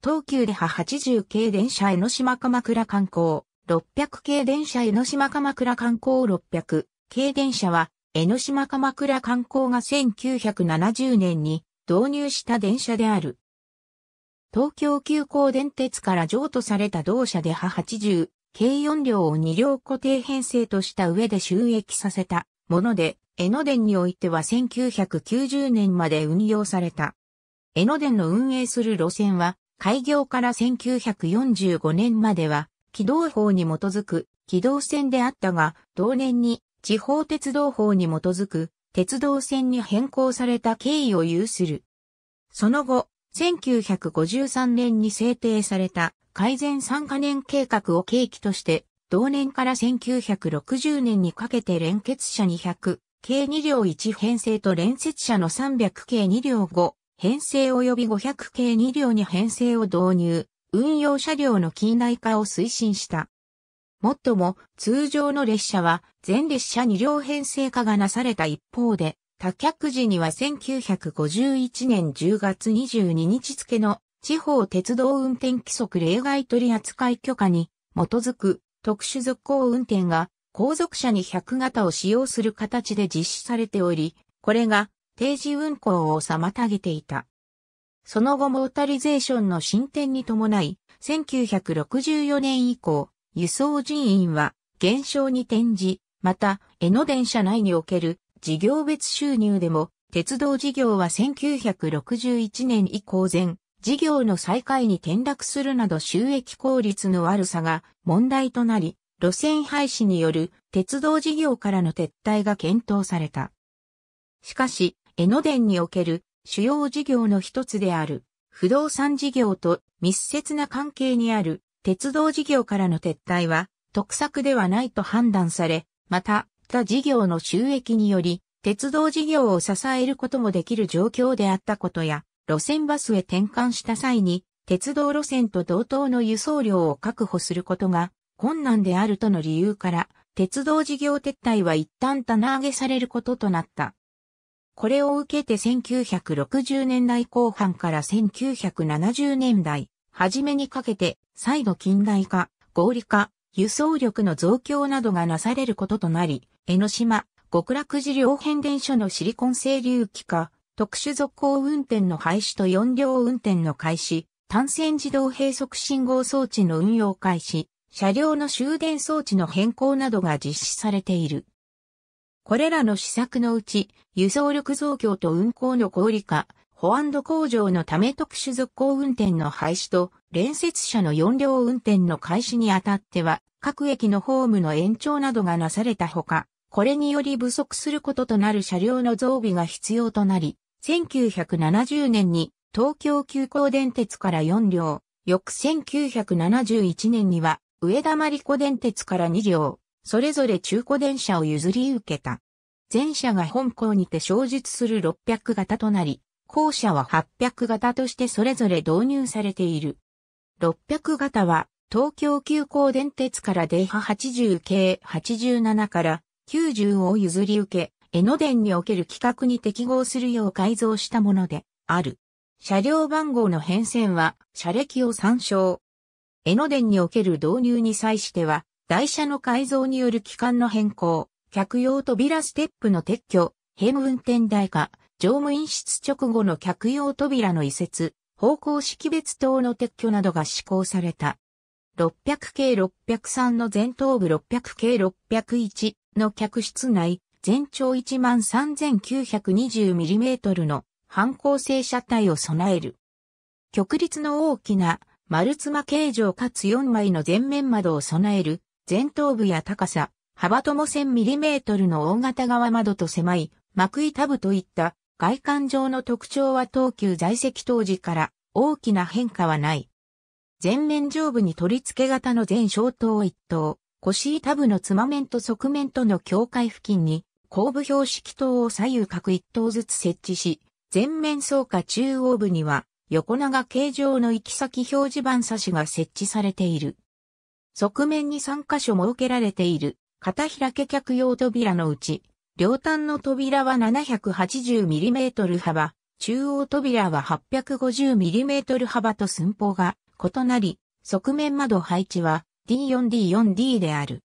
東急で派80系電車江ノ島鎌倉観光、600系電車江ノ島鎌倉観光600系電車は、江ノ島鎌倉観光が1970年に導入した電車である。東京急行電鉄から譲渡された同社で派80、系。4両を2両固定編成とした上で収益させたもので、江ノ電においては1990年まで運用された。江ノ電の運営する路線は、開業から1945年までは、軌道法に基づく軌道線であったが、同年に地方鉄道法に基づく鉄道線に変更された経緯を有する。その後、1953年に制定された改善三カ年計画を契機として、同年から1960年にかけて連結車200、計2両1編成と連接車の300計2両5、編成及び500系2両に編成を導入、運用車両の近代化を推進した。もっとも、通常の列車は全列車2両編成化がなされた一方で、多客時には1951年10月22日付の地方鉄道運転規則例外取扱許可に基づく特殊続行運転が後続車に100型を使用する形で実施されており、これが定時運行を妨げていた。その後モータリゼーションの進展に伴い、1964年以降、輸送人員は減少に転じ、また、江ノ電車内における事業別収入でも、鉄道事業は1961年以降前、事業の再開に転落するなど収益効率の悪さが問題となり、路線廃止による鉄道事業からの撤退が検討された。しかし、江ノ電における主要事業の一つである不動産事業と密接な関係にある鉄道事業からの撤退は得策ではないと判断され、また他事業の収益により鉄道事業を支えることもできる状況であったことや、路線バスへ転換した際に鉄道路線と同等の輸送量を確保することが困難であるとの理由から、鉄道事業撤退は一旦棚上げされることとなった。これを受けて1960年代後半から1970年代、初めにかけて、再度近代化、合理化、輸送力の増強などがなされることとなり、江ノ島、極楽寺両変電所のシリコン整流機化、特殊続行運転の廃止と4両運転の開始、単線自動閉塞信号装置の運用開始、車両の終電装置の変更などが実施されている。これらの施策のうち、輸送力増強と運行の合理化、保安度向上のため特殊続行運転の廃止と、連接車の4両運転の開始にあたっては、各駅のホームの延長などがなされたほか、これにより不足することとなる車両の増備が必要となり、1970年に東京急行電鉄から4両、翌1971年には上田真理子電鉄から2両、それぞれ中古電車を譲り受けた。前者が本校にて小述する600型となり、後者は800型としてそれぞれ導入されている。600型は、東京急行電鉄から電波80系87から90を譲り受け、江ノ電における規格に適合するよう改造したものである。車両番号の変遷は車歴を参照。江ノ電における導入に際しては、台車の改造による機関の変更、客用扉ステップの撤去、ヘム運転台化、乗務員室直後の客用扉の移設、方向識別等の撤去などが施行された。600 k 603の前頭部600 k 601の客室内、全長 13,920mm の反抗性車体を備える。極立の大きな丸妻形状かつ4枚の全面窓を備える前頭部や高さ、幅とも 1000mm の大型側窓と狭い、幕板部といった外観上の特徴は東急在籍当時から大きな変化はない。前面上部に取り付け型の全小灯一灯、腰板部のつま面と側面との境界付近に後部標識灯を左右各一灯ずつ設置し、前面総下中央部には横長形状の行き先表示板差しが設置されている。側面に3箇所設けられている、片開け客用扉のうち、両端の扉は 780mm 幅、中央扉は 850mm 幅と寸法が異なり、側面窓配置は D4D4D である。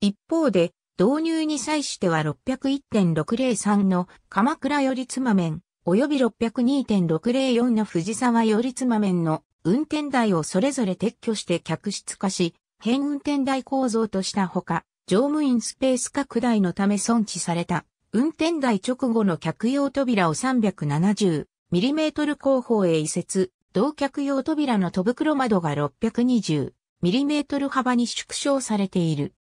一方で、導入に際しては601.603の鎌倉よりつ妻面、及び602.604の藤沢よりつ妻面の運転台をそれぞれ撤去して客室化し、変運転台構造としたほか、乗務員スペース拡大のため損置された、運転台直後の客用扉を 370mm 後方へ移設、同客用扉の戸袋窓が 620mm 幅に縮小されている。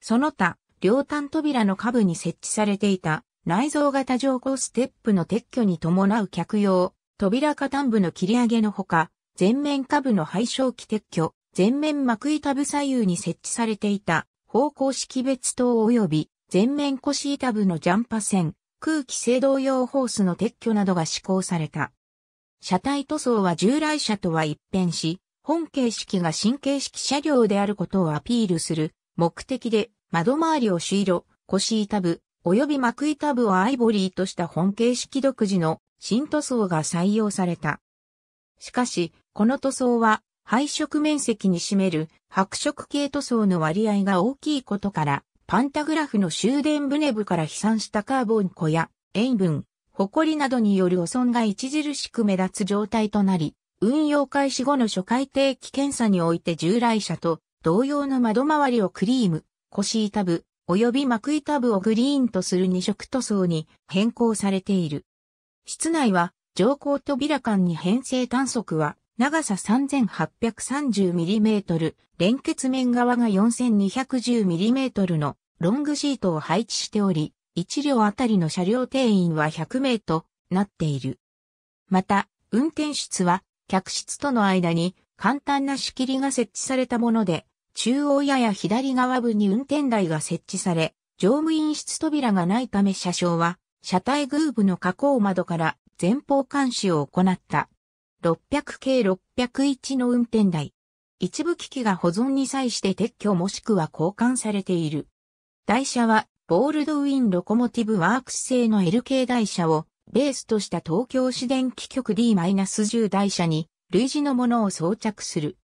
その他、両端扉の下部に設置されていた内蔵型乗降ステップの撤去に伴う客用、扉下端部の切り上げのほか、前面下部の廃焼器撤去、前面幕板部左右に設置されていた方向識別灯及び前面腰板部のジャンパ線、空気制動用ホースの撤去などが施行された。車体塗装は従来車とは一変し、本形式が新形式車両であることをアピールする目的で窓周りを朱色、腰板部、及び幕板部をアイボリーとした本形式独自の新塗装が採用された。しかし、この塗装は配色面積に占める白色系塗装の割合が大きいことから、パンタグラフの終電ブネブから飛散したカーボン粉や塩分、ホコリなどによる汚損が著しく目立つ状態となり、運用開始後の初回定期検査において従来車と同様の窓周りをクリーム、腰板部、及び膜板部をグリーンとする2色塗装に変更されている。室内は、乗降扉間に編成短足は長さ 3830mm、連結面側が 4210mm のロングシートを配置しており、1両あたりの車両定員は100名となっている。また、運転室は客室との間に簡単な仕切りが設置されたもので、中央やや左側部に運転台が設置され、乗務員室扉がないため車掌は、車体グーブの加工窓から前方監視を行った。600系601の運転台。一部機器が保存に際して撤去もしくは交換されている。台車は、ボールドウィン・ロコモティブ・ワークス製の L k 台車を、ベースとした東京市電気局 D-10 台車に、類似のものを装着する。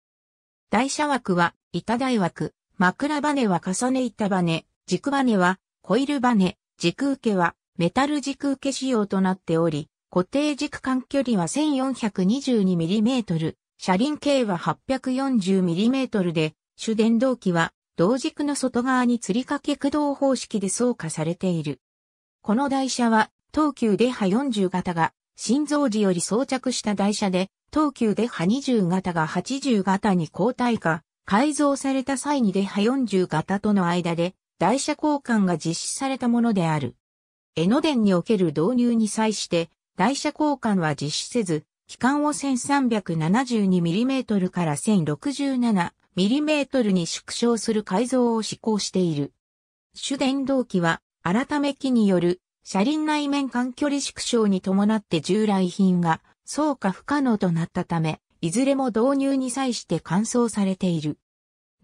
台車枠は、板台枠、枕バネは重ね板バネ、軸バネは、コイルバネ、軸受けは、メタル軸受け仕様となっており、固定軸間距離は 1422mm、車輪径は 840mm で、主電動機は同軸の外側に吊り掛け駆動方式で操作されている。この台車は、東急で波40型が、心臓時より装着した台車で、東急で波20型が80型に交代化、改造された際にで波40型との間で、台車交換が実施されたものである。江ノ電における導入に際して、台車交換は実施せず、機関を 1372mm から 1067mm に縮小する改造を施行している。主電動機は、改め機による車輪内面間距離縮小に伴って従来品がそうか不可能となったため、いずれも導入に際して完走されている。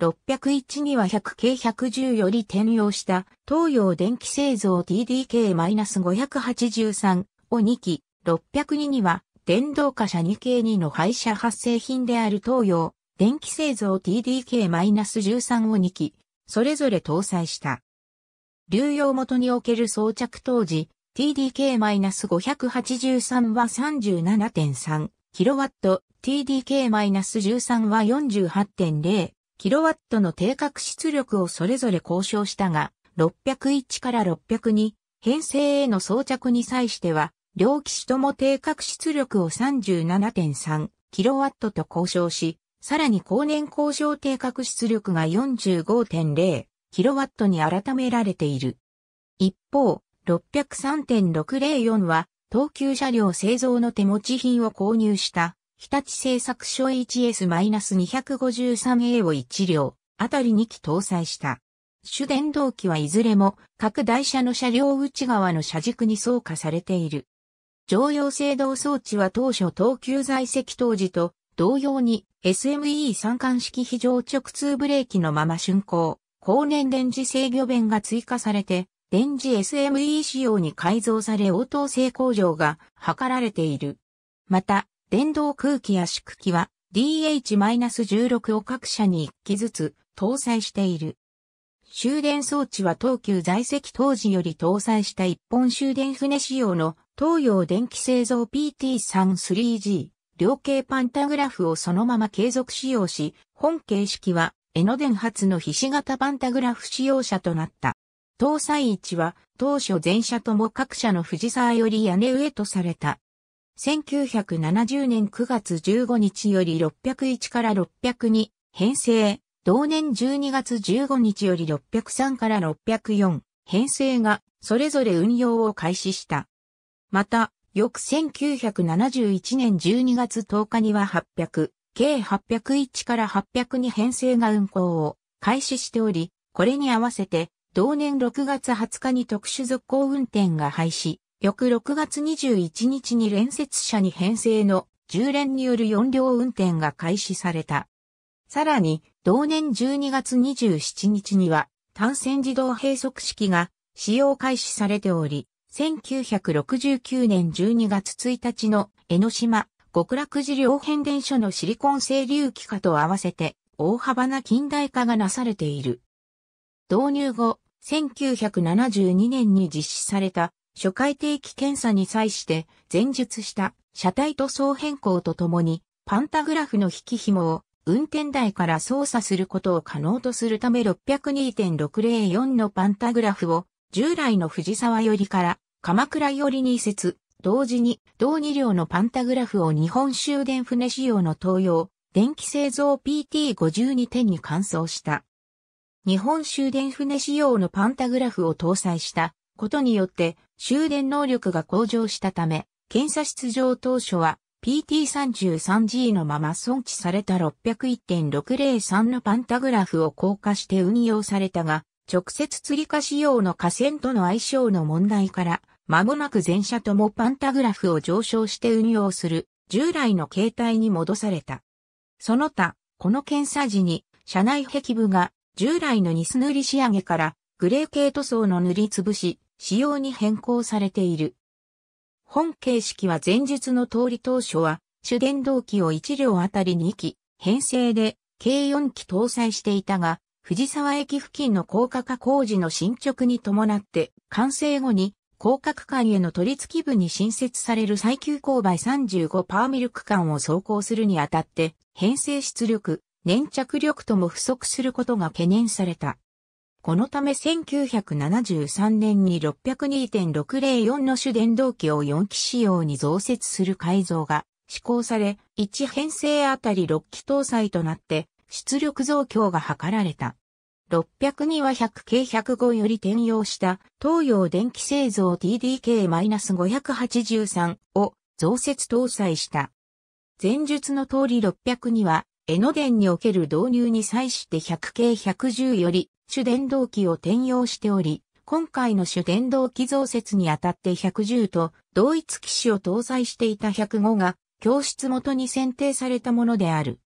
601には100 k 110より転用した東洋電気製造 TDK-583 を2機、602には、電動化車2系2の廃車発生品である東洋、電気製造 TDK-13 を2機、それぞれ搭載した。流用元における装着当時、TDK-583 は 37.3kW、TDK-13 は 48.0kW の定格出力をそれぞれ交渉したが、601から602、編成への装着に際しては、両機種とも定格出力を 37.3kW と交渉し、さらに後年交渉定格出力が 45.0kW に改められている。一方、603.604は、東急車両製造の手持ち品を購入した、日立製作所 HS-253A を1両、あたり2機搭載した。主電動機はいずれも各台車の車両内側の車軸に装加されている。常用制動装置は当初東急在籍当時と同様に SME 三冠式非常直通ブレーキのまま竣工、後年電磁制御弁が追加されて、電磁 SME 仕様に改造され応答性向上が図られている。また、電動空気や縮気は DH-16 を各社に1機ずつ搭載している。終電装置は東急在籍当時より搭載した一本終電船仕様の東洋電気製造 PT33G 量形パンタグラフをそのまま継続使用し、本形式は江ノ電発の菱形パンタグラフ使用者となった。搭載位置は当初全車とも各社の藤沢より屋根上とされた。1970年9月15日より601から602編成、同年12月15日より603から604編成がそれぞれ運用を開始した。また、翌1971年12月10日には800、計801から800に編成が運行を開始しており、これに合わせて、同年6月20日に特殊続行運転が廃止、翌6月21日に連接車に編成の10連による4両運転が開始された。さらに、同年12月27日には、単線自動閉塞式が使用開始されており、1969年12月1日の江ノ島極楽寺両変電所のシリコン清流機化と合わせて大幅な近代化がなされている。導入後、1972年に実施された初回定期検査に際して前述した車体塗装変更とともにパンタグラフの引き紐を運転台から操作することを可能とするため602.604のパンタグラフを従来の藤沢よりから鎌倉寄りに移設、同時に、同二両のパンタグラフを日本終電船仕様の東洋、電気製造 PT52 点に換装した。日本終電船仕様のパンタグラフを搭載したことによって終電能力が向上したため、検査出場当初は PT33G のまま損置された601.603のパンタグラフを降下して運用されたが、直接釣り化仕様の河川との相性の問題から、まもなく全車ともパンタグラフを上昇して運用する従来の形態に戻された。その他、この検査時に車内壁部が従来のニス塗り仕上げからグレー系塗装の塗りつぶし、仕様に変更されている。本形式は前述の通り当初は、主電動機を1両あたり2機、編成で計4機搭載していたが、藤沢駅付近の高架化工事の進捗に伴って、完成後に広角間への取り付き部に新設される最急勾配35パーミル区間を走行するにあたって、編成出力、粘着力とも不足することが懸念された。このため1973年に602.604の主電動機を4機仕様に増設する改造が施行され、1編成あたり6機搭載となって出力増強が図られた。6 0 2は100系105より転用した東洋電気製造 TDK-583 を増設搭載した。前述の通り600には江ノ電における導入に際して100系110より主電動機を転用しており、今回の主電動機増設にあたって110と同一機種を搭載していた105が教室元に選定されたものである。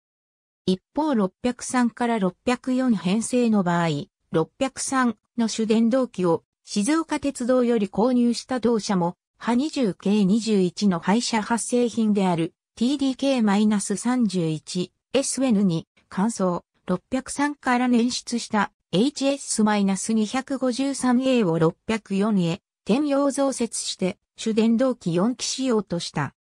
一方603から604編成の場合、603の主電動機を静岡鉄道より購入した同社も、ハ 20K21 の廃車発生品である TDK-31SN に換装603から捻出した HS-253A を604へ転用増設して主電動機4機仕様とした。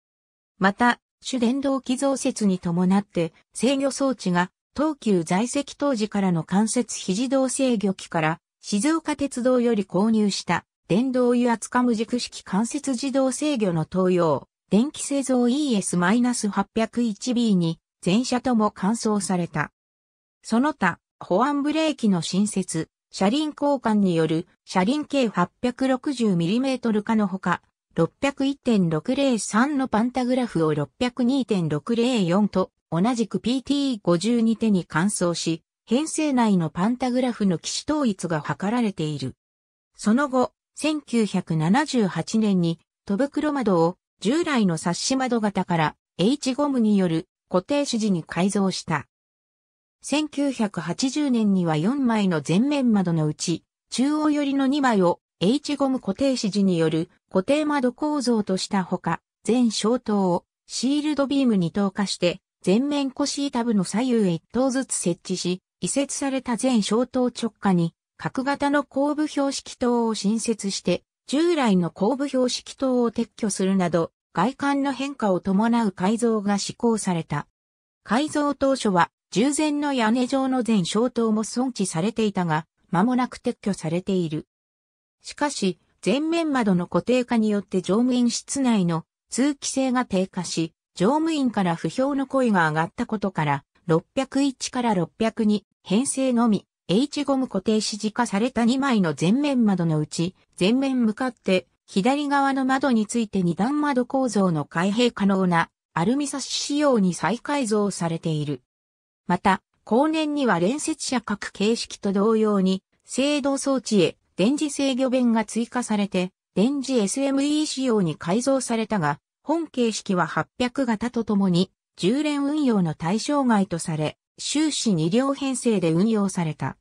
また、主電動機増設に伴って制御装置が東急在籍当時からの関節非自動制御機から静岡鉄道より購入した電動油圧カ無軸式関節自動制御の東洋電気製造 ES-801B に全車とも換装された。その他、保安ブレーキの新設、車輪交換による車輪径 860mm 化のほか、601.603のパンタグラフを602.604と同じく PT52 手に換装し、編成内のパンタグラフの騎士統一が図られている。その後、1978年に、戸袋窓を従来の冊子窓型から H ゴムによる固定指示に改造した。1980年には4枚の前面窓のうち、中央寄りの2枚を H ゴム固定指示による固定窓構造としたほか、全小灯をシールドビームに投下して、全面コシータブの左右へ一灯ずつ設置し、移設された全小灯直下に、角型の後部標識灯を新設して、従来の後部標識灯を撤去するなど、外観の変化を伴う改造が施行された。改造当初は、従前の屋根上の全小灯も存置されていたが、間もなく撤去されている。しかし、前面窓の固定化によって乗務員室内の通気性が低下し、乗務員から不評の声が上がったことから、601から602編成のみ、H ゴム固定指示化された2枚の前面窓のうち、前面向かって左側の窓について2段窓構造の開閉可能なアルミサッシ仕様に再改造されている。また、後年には連接車各形式と同様に、制動装置へ電磁制御弁が追加されて、電磁 SME 仕様に改造されたが、本形式は800型とともに、10連運用の対象外とされ、終始2両編成で運用された。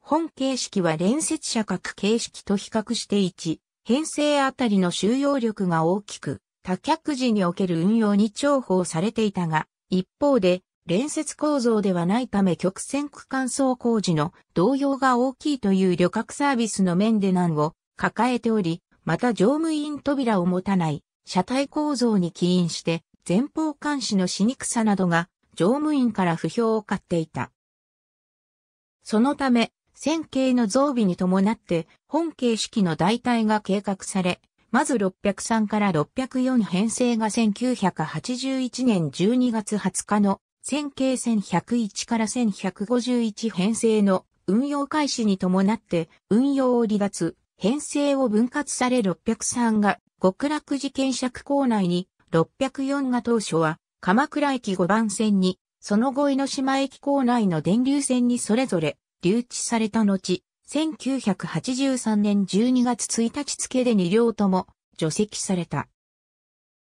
本形式は連接者角形式と比較して1、編成あたりの収容力が大きく、多脚時における運用に重宝されていたが、一方で、連接構造ではないため曲線区間走工時の動揺が大きいという旅客サービスの面で難を抱えており、また乗務員扉を持たない車体構造に起因して前方監視のしにくさなどが乗務員から不評を買っていた。そのため、線形の増備に伴って本形式の代替が計画され、まず603から604編成が1981年12月20日の線形1101から1151編成の運用開始に伴って運用を離脱、編成を分割され603が極楽寺検釈構内に、604が当初は鎌倉駅5番線に、その後江ノ島駅構内の電流線にそれぞれ留置された後、1983年12月1日付で2両とも除籍された。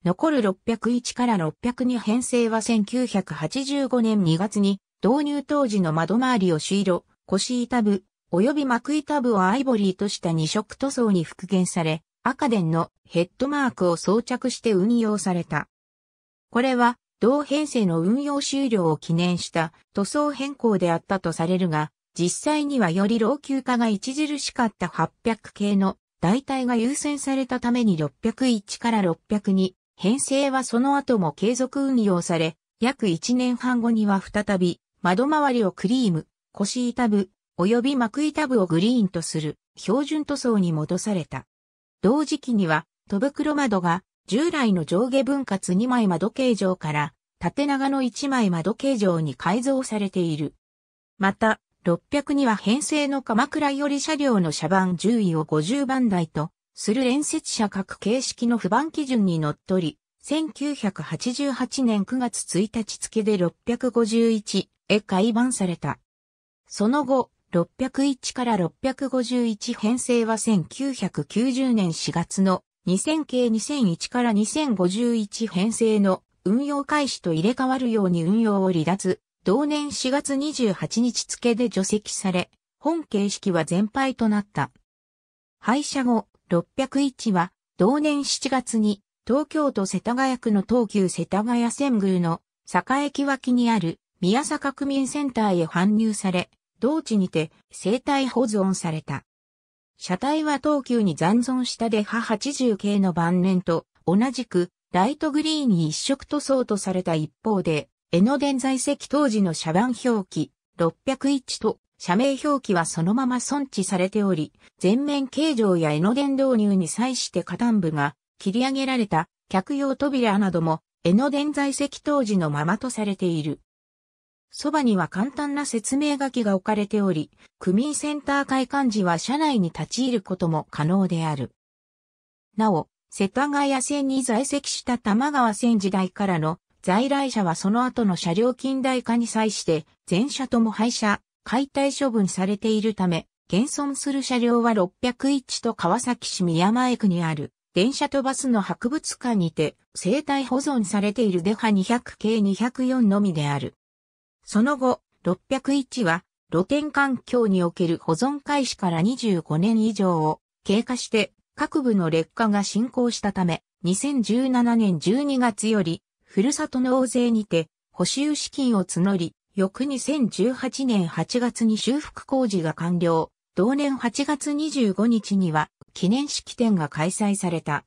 残る601から602編成は1985年2月に導入当時の窓周りを朱色、腰板部、及び幕板部をアイボリーとした2色塗装に復元され、赤電のヘッドマークを装着して運用された。これは同編成の運用終了を記念した塗装変更であったとされるが、実際にはより老朽化が著しかった800系の代替が優先されたために601から602編成はその後も継続運用され、約1年半後には再び、窓周りをクリーム、腰板部、及び膜板部をグリーンとする標準塗装に戻された。同時期には、戸袋窓が従来の上下分割2枚窓形状から縦長の1枚窓形状に改造されている。また、600には編成の鎌倉より車両の車番10位を50番台とする連接者各形式の不番基準にのっとり、1988年9月1日付で651へ改版された。その後、601から651編成は1990年4月の2000系2001から2051編成の運用開始と入れ替わるように運用を離脱、同年4月28日付で除籍され、本形式は全廃となった。廃車後、601は、同年7月に、東京都世田谷区の東急世田谷線宮の坂駅脇にある宮坂区民センターへ搬入され、同地にて生体保存された。車体は東急に残存したでハ80系の晩年と同じくライトグリーンに一色塗装とされた一方で、江ノ電在籍当時の車番表記601と社名表記はそのまま存置されており、全面形状や江ノ電導入に際して下端部が切り上げられた客用扉なども江ノ電在籍当時のままとされている。そばには簡単な説明書きが置かれており、区民センター会館時は車内に立ち入ることも可能である。なお、世田谷線に在籍した玉川線時代からの在来車はその後の車両近代化に際して、全車とも廃車、解体処分されているため、現存する車両は601と川崎市宮前区にある電車とバスの博物館にて生体保存されているデハ200系204のみである。その後、601は露天環境における保存開始から25年以上を経過して各部の劣化が進行したため、2017年12月より、ふるさと納税にて、補修資金を募り、翌2018年8月に修復工事が完了、同年8月25日には記念式典が開催された。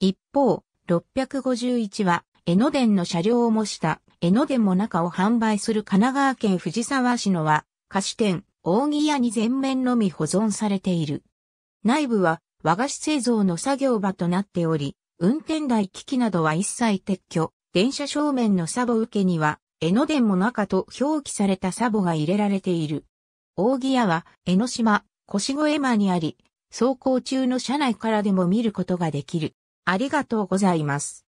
一方、651は、江ノ電の車両を模した江ノ電も中を販売する神奈川県藤沢市のは、菓子店、扇屋に全面のみ保存されている。内部は和菓子製造の作業場となっており、運転台機器などは一切撤去、電車正面のサボ受けには江ノ電も中と表記されたサボが入れられている。扇屋は江ノ島、腰越間にあり、走行中の車内からでも見ることができる。ありがとうございます。